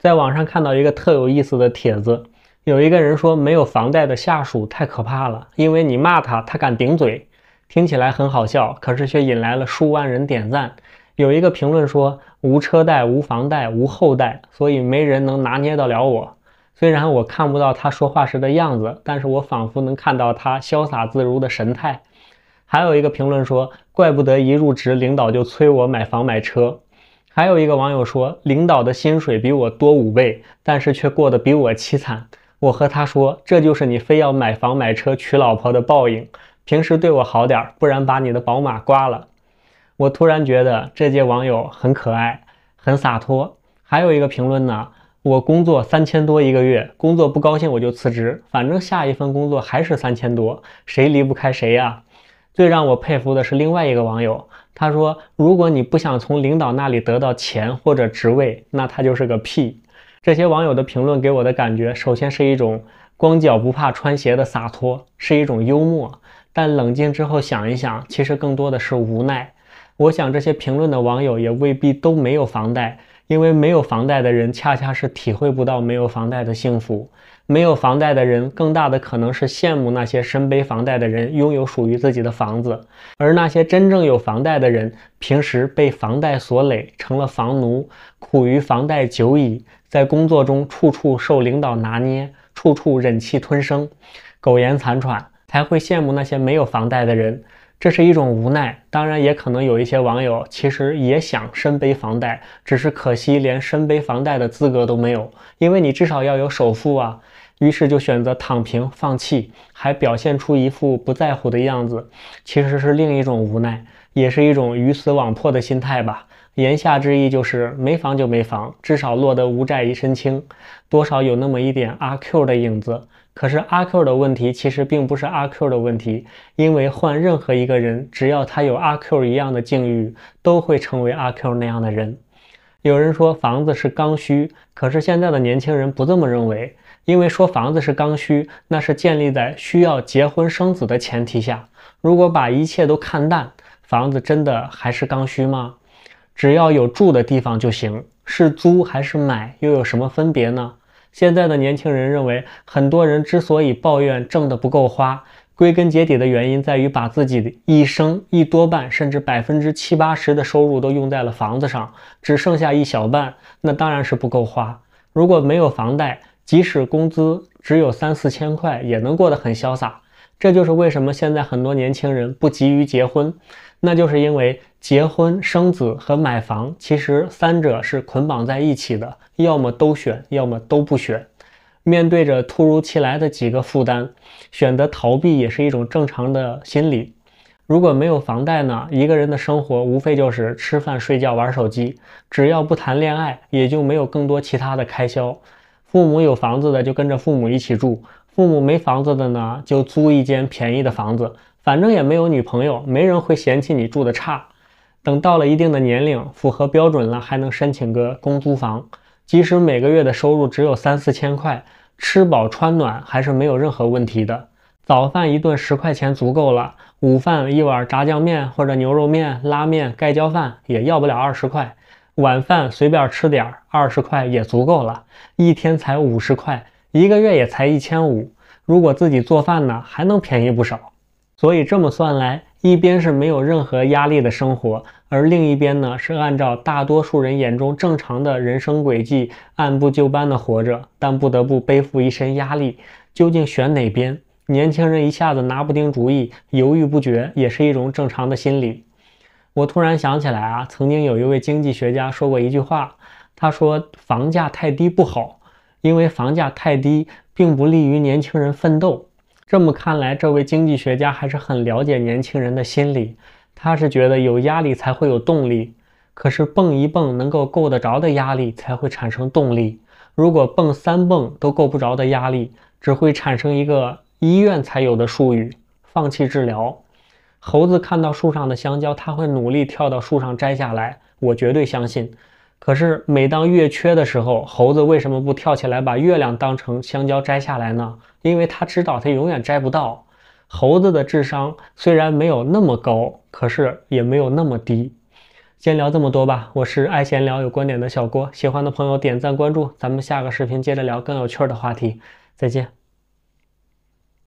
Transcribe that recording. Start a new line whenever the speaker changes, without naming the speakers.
在网上看到一个特有意思的帖子，有一个人说没有房贷的下属太可怕了，因为你骂他，他敢顶嘴，听起来很好笑，可是却引来了数万人点赞。有一个评论说无车贷、无房贷、无后代，所以没人能拿捏得了我。虽然我看不到他说话时的样子，但是我仿佛能看到他潇洒自如的神态。还有一个评论说，怪不得一入职领导就催我买房买车。还有一个网友说，领导的薪水比我多五倍，但是却过得比我凄惨。我和他说，这就是你非要买房买车娶老婆的报应。平时对我好点，不然把你的宝马刮了。我突然觉得这届网友很可爱，很洒脱。还有一个评论呢，我工作三千多一个月，工作不高兴我就辞职，反正下一份工作还是三千多，谁离不开谁呀？最让我佩服的是另外一个网友。他说：“如果你不想从领导那里得到钱或者职位，那他就是个屁。”这些网友的评论给我的感觉，首先是一种光脚不怕穿鞋的洒脱，是一种幽默。但冷静之后想一想，其实更多的是无奈。我想这些评论的网友也未必都没有房贷。因为没有房贷的人，恰恰是体会不到没有房贷的幸福。没有房贷的人，更大的可能是羡慕那些身背房贷的人拥有属于自己的房子。而那些真正有房贷的人，平时被房贷所累，成了房奴，苦于房贷久矣，在工作中处处受领导拿捏，处处忍气吞声，苟延残喘，才会羡慕那些没有房贷的人。这是一种无奈，当然也可能有一些网友其实也想身背房贷，只是可惜连身背房贷的资格都没有，因为你至少要有首付啊。于是就选择躺平放弃，还表现出一副不在乎的样子，其实是另一种无奈，也是一种鱼死网破的心态吧。言下之意就是没房就没房，至少落得无债一身轻，多少有那么一点阿 Q 的影子。可是阿 Q 的问题其实并不是阿 Q 的问题，因为换任何一个人，只要他有阿 Q 一样的境遇，都会成为阿 Q 那样的人。有人说房子是刚需，可是现在的年轻人不这么认为，因为说房子是刚需，那是建立在需要结婚生子的前提下。如果把一切都看淡，房子真的还是刚需吗？只要有住的地方就行，是租还是买又有什么分别呢？现在的年轻人认为，很多人之所以抱怨挣的不够花，归根结底的原因在于把自己的一生一多半甚至百分之七八十的收入都用在了房子上，只剩下一小半，那当然是不够花。如果没有房贷，即使工资只有三四千块，也能过得很潇洒。这就是为什么现在很多年轻人不急于结婚，那就是因为结婚、生子和买房，其实三者是捆绑在一起的，要么都选，要么都不选。面对着突如其来的几个负担，选择逃避也是一种正常的心理。如果没有房贷呢？一个人的生活无非就是吃饭、睡觉、玩手机，只要不谈恋爱，也就没有更多其他的开销。父母有房子的就跟着父母一起住。父母没房子的呢，就租一间便宜的房子，反正也没有女朋友，没人会嫌弃你住的差。等到了一定的年龄，符合标准了，还能申请个公租房。即使每个月的收入只有三四千块，吃饱穿暖还是没有任何问题的。早饭一顿十块钱足够了，午饭一碗炸酱面或者牛肉面、拉面、盖浇饭也要不了二十块，晚饭随便吃点儿，二十块也足够了，一天才五十块。一个月也才一千五，如果自己做饭呢，还能便宜不少。所以这么算来，一边是没有任何压力的生活，而另一边呢，是按照大多数人眼中正常的人生轨迹，按部就班的活着，但不得不背负一身压力。究竟选哪边？年轻人一下子拿不定主意，犹豫不决，也是一种正常的心理。我突然想起来啊，曾经有一位经济学家说过一句话，他说：“房价太低不好。”因为房价太低，并不利于年轻人奋斗。这么看来，这位经济学家还是很了解年轻人的心理。他是觉得有压力才会有动力，可是蹦一蹦能够够得着的压力才会产生动力。如果蹦三蹦都够不着的压力，只会产生一个医院才有的术语——放弃治疗。猴子看到树上的香蕉，他会努力跳到树上摘下来。我绝对相信。可是每当月缺的时候，猴子为什么不跳起来把月亮当成香蕉摘下来呢？因为他知道他永远摘不到。猴子的智商虽然没有那么高，可是也没有那么低。先聊这么多吧，我是爱闲聊有观点的小郭，喜欢的朋友点赞关注，咱们下个视频接着聊更有趣的话题，再见。